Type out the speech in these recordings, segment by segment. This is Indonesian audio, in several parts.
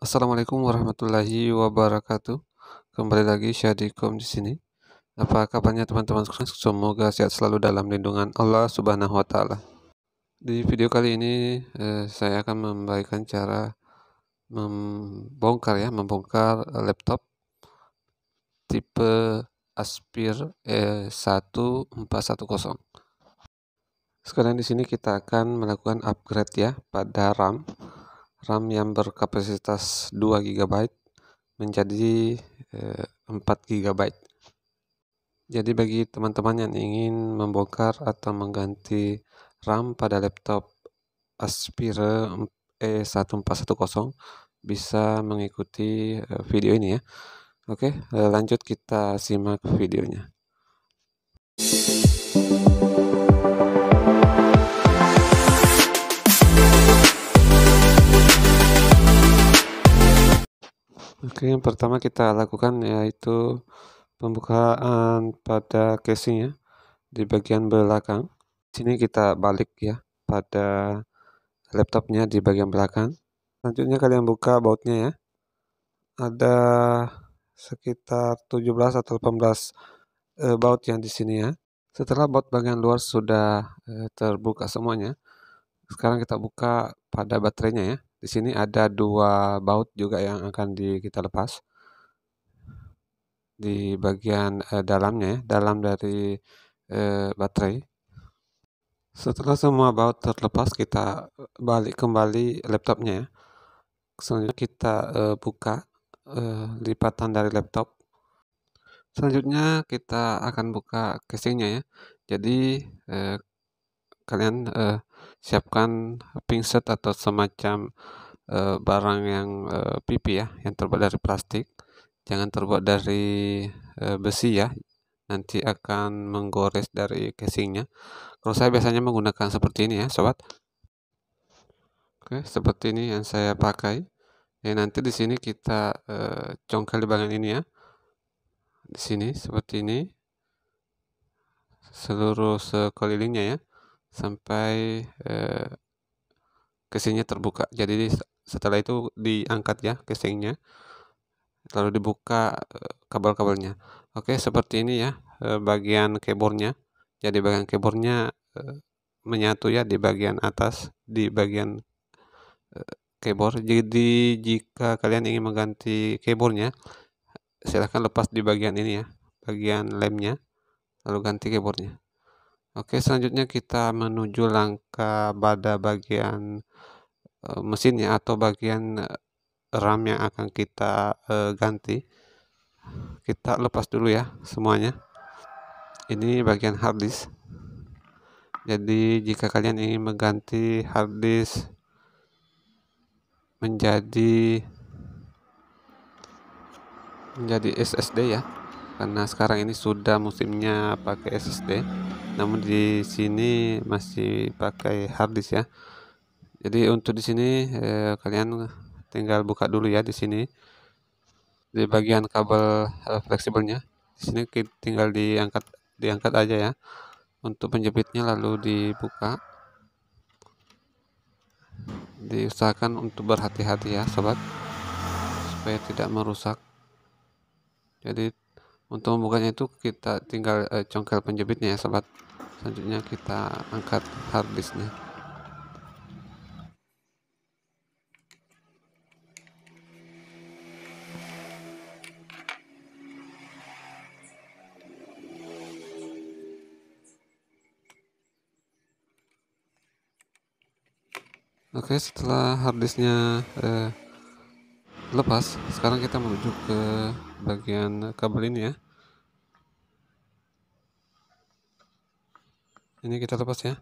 Assalamualaikum warahmatullahi wabarakatuh. Kembali lagi Syadikom di sini. Apa kabarnya teman-teman sekalian? Semoga sehat selalu dalam lindungan Allah Subhanahu wa taala. Di video kali ini eh, saya akan memberikan cara membongkar ya, membongkar eh, laptop tipe Aspir e 1410. Sekarang di sini kita akan melakukan upgrade ya pada RAM RAM yang berkapasitas 2 GB menjadi eh, 4 GB. Jadi bagi teman-teman yang ingin membongkar atau mengganti RAM pada laptop Aspire E1410 bisa mengikuti eh, video ini ya. Oke, eh, lanjut kita simak videonya. Oke, yang pertama kita lakukan yaitu pembukaan pada casing ya di bagian belakang. Di sini kita balik ya pada laptopnya di bagian belakang. Selanjutnya kalian buka bautnya ya. Ada sekitar 17 atau 18 eh, baut yang di sini ya. Setelah baut bagian luar sudah eh, terbuka semuanya, sekarang kita buka pada baterainya ya. Di sini ada dua baut juga yang akan di, kita lepas di bagian eh, dalamnya, ya, dalam dari eh, baterai. Setelah semua baut terlepas, kita balik kembali laptopnya. Ya. Selanjutnya kita eh, buka eh, lipatan dari laptop. Selanjutnya kita akan buka casingnya ya. Jadi eh, kalian eh, siapkan pingset atau semacam e, barang yang e, pipi ya yang terbuat dari plastik jangan terbuat dari e, besi ya nanti akan menggores dari casingnya kalau saya biasanya menggunakan seperti ini ya sobat oke seperti ini yang saya pakai ya nanti di sini kita e, congkel di bagian ini ya di sini seperti ini seluruh sekelilingnya ya sampai eh, casingnya terbuka jadi setelah itu diangkat ya casingnya lalu dibuka eh, kabel-kabelnya oke seperti ini ya eh, bagian keyboardnya jadi bagian keyboardnya eh, menyatu ya di bagian atas di bagian keyboard jadi jika kalian ingin mengganti keyboardnya silahkan lepas di bagian ini ya bagian lemnya lalu ganti keyboardnya Oke, selanjutnya kita menuju langkah pada bagian e, eh, mesinnya atau bagian eh, RAM yang akan kita e, ganti. Kita lepas dulu ya semuanya. Ini bagian hard disk. Jadi jika kalian ingin mengganti hard disk menjadi menjadi SSD ya, karena sekarang ini sudah musimnya pakai SSD namun di sini masih pakai hard disk ya jadi untuk di sini eh, kalian tinggal buka dulu ya di sini di bagian kabel eh, fleksibelnya di sini tinggal diangkat diangkat aja ya untuk penjepitnya lalu dibuka diusahakan untuk berhati-hati ya sobat supaya tidak merusak jadi untuk membukanya itu kita tinggal eh, congkel penjepitnya ya sobat selanjutnya kita angkat harddisknya Oke, setelah harddisknya eh, lepas sekarang kita menuju ke bagian kabel ini ya ini kita lepas ya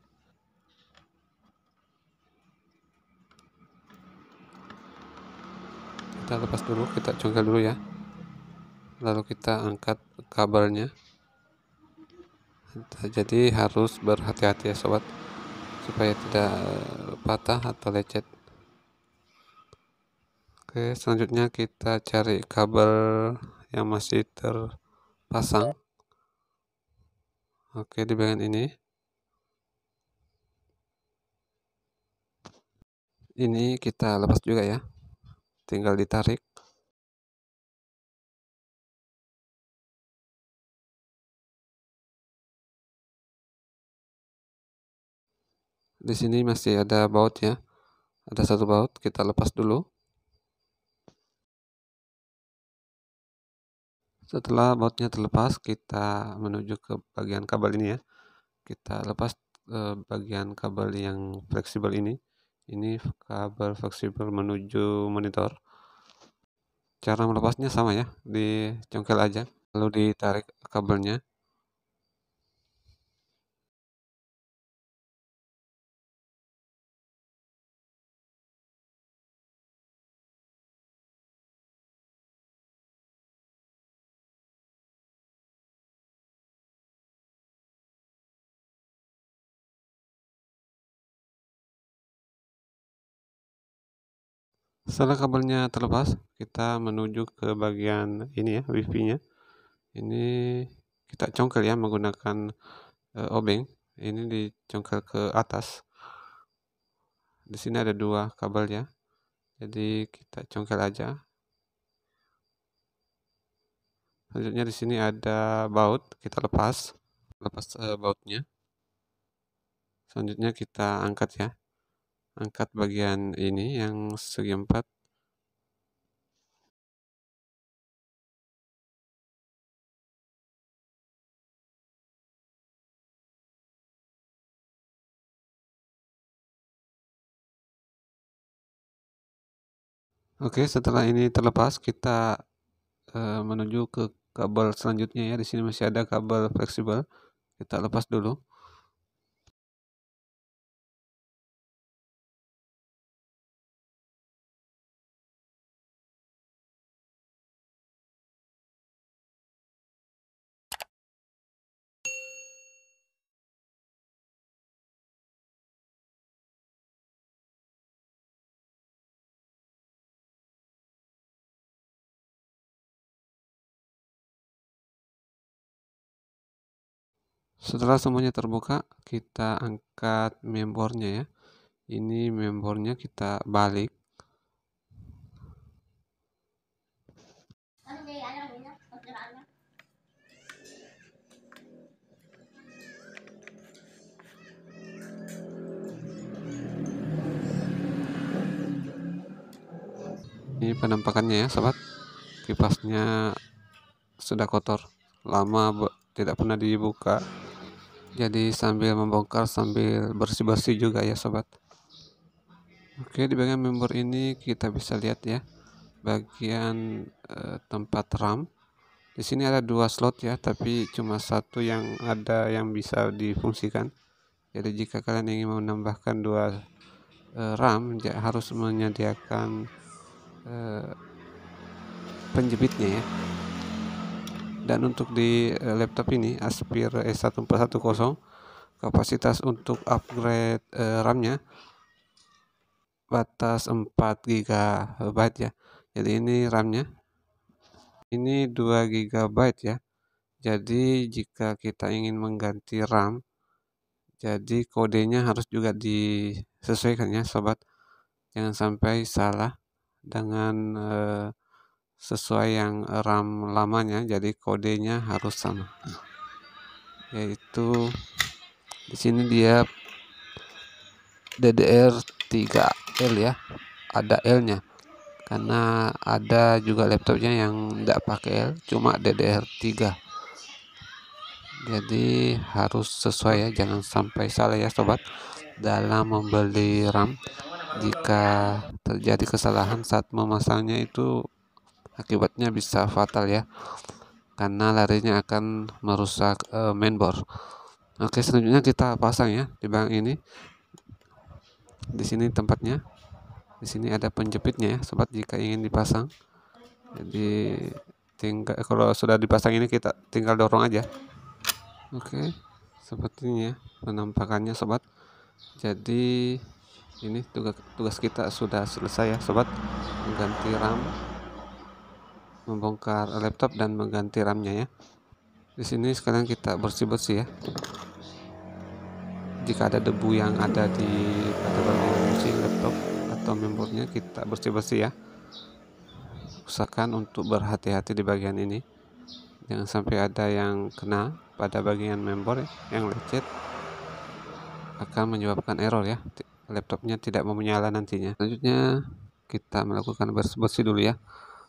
kita lepas dulu kita congkel dulu ya lalu kita angkat kabelnya jadi harus berhati-hati ya sobat supaya tidak patah atau lecet Oke, selanjutnya kita cari kabel yang masih terpasang. Oke, di bagian ini. Ini kita lepas juga ya. Tinggal ditarik. Di sini masih ada baut ya. Ada satu baut, kita lepas dulu. setelah bautnya terlepas kita menuju ke bagian kabel ini ya kita lepas eh, bagian kabel yang fleksibel ini ini kabel fleksibel menuju monitor cara melepasnya sama ya dicongkel aja lalu ditarik kabelnya setelah kabelnya terlepas kita menuju ke bagian ini ya wifi nya ini kita congkel ya menggunakan e, obeng ini dicongkel ke atas di sini ada dua kabel ya jadi kita congkel aja selanjutnya di sini ada baut kita lepas lepas e, bautnya selanjutnya kita angkat ya angkat bagian ini yang segi empat Oke, setelah ini terlepas, kita uh, menuju ke kabel selanjutnya ya. Di sini masih ada kabel fleksibel. Kita lepas dulu. Setelah semuanya terbuka, kita angkat membernya ya. Ini membernya kita balik. Ini penampakannya ya sobat. Kipasnya sudah kotor, lama tidak pernah dibuka jadi sambil membongkar sambil bersih-bersih juga ya sobat oke di bagian member ini kita bisa lihat ya bagian eh, tempat RAM di sini ada dua slot ya tapi cuma satu yang ada yang bisa difungsikan jadi jika kalian ingin menambahkan dua eh, RAM ya harus menyediakan eh, penjepitnya ya dan untuk di eh, laptop ini Aspir s 1410 kapasitas untuk upgrade uh, RAM-nya batas 4 GB ya. Jadi ini RAM-nya. Ini 2 GB ya. Jadi jika kita ingin mengganti RAM jadi kodenya harus juga disesuaikan ya sobat. Jangan sampai salah dengan uh, sesuai yang RAM lamanya jadi kodenya harus sama yaitu di sini dia DDR3L ya ada L nya karena ada juga laptopnya yang tidak pakai L cuma DDR3 jadi harus sesuai ya jangan sampai salah ya sobat dalam membeli RAM jika terjadi kesalahan saat memasangnya itu akibatnya bisa fatal ya karena larinya akan merusak e, eh, mainboard oke selanjutnya kita pasang ya di bang ini di sini tempatnya di sini ada penjepitnya ya sobat jika ingin dipasang jadi tinggal kalau sudah dipasang ini kita tinggal dorong aja oke sepertinya penampakannya sobat jadi ini tugas tugas kita sudah selesai ya sobat mengganti ram membongkar laptop dan mengganti RAM-nya ya. Di sini sekarang kita bersih-bersih ya. Jika ada debu yang ada di pada mesin laptop atau membernya kita bersih-bersih ya. Usahakan untuk berhati-hati di bagian ini. Jangan sampai ada yang kena pada bagian member yang lecet akan menyebabkan error ya. Laptopnya tidak mau menyala nantinya. Selanjutnya kita melakukan bersih-bersih dulu ya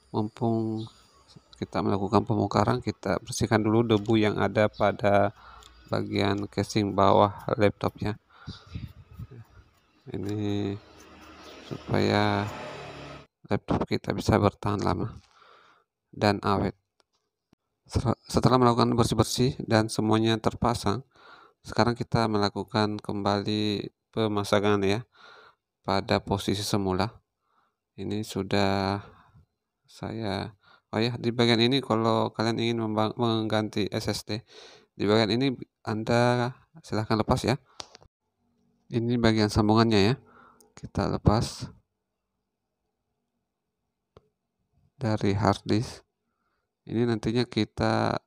mumpung kita melakukan pemukaran, kita bersihkan dulu debu yang ada pada bagian casing bawah laptopnya ini supaya laptop kita bisa bertahan lama dan awet setelah melakukan bersih-bersih dan semuanya terpasang sekarang kita melakukan kembali pemasangan ya pada posisi semula ini sudah saya. Oh ya, di bagian ini kalau kalian ingin mengganti SSD, di bagian ini Anda silahkan lepas ya. Ini bagian sambungannya ya. Kita lepas dari hard disk. Ini nantinya kita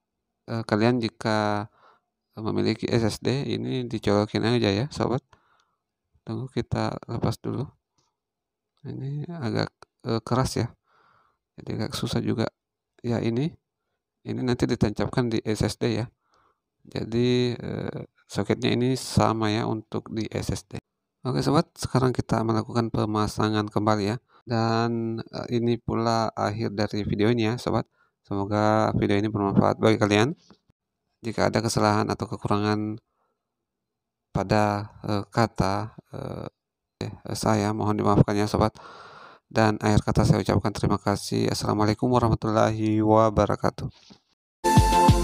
eh, kalian jika memiliki SSD ini dicolokin aja ya, sobat. Tunggu kita lepas dulu. Ini agak eh, keras ya jadi agak susah juga ya ini ini nanti ditancapkan di SSD ya jadi eh, soketnya ini sama ya untuk di SSD oke sobat sekarang kita melakukan pemasangan kembali ya dan eh, ini pula akhir dari videonya sobat semoga video ini bermanfaat bagi kalian jika ada kesalahan atau kekurangan pada eh, kata eh, eh saya mohon dimaafkan ya sobat dan akhir kata saya ucapkan terima kasih. Assalamualaikum warahmatullahi wabarakatuh.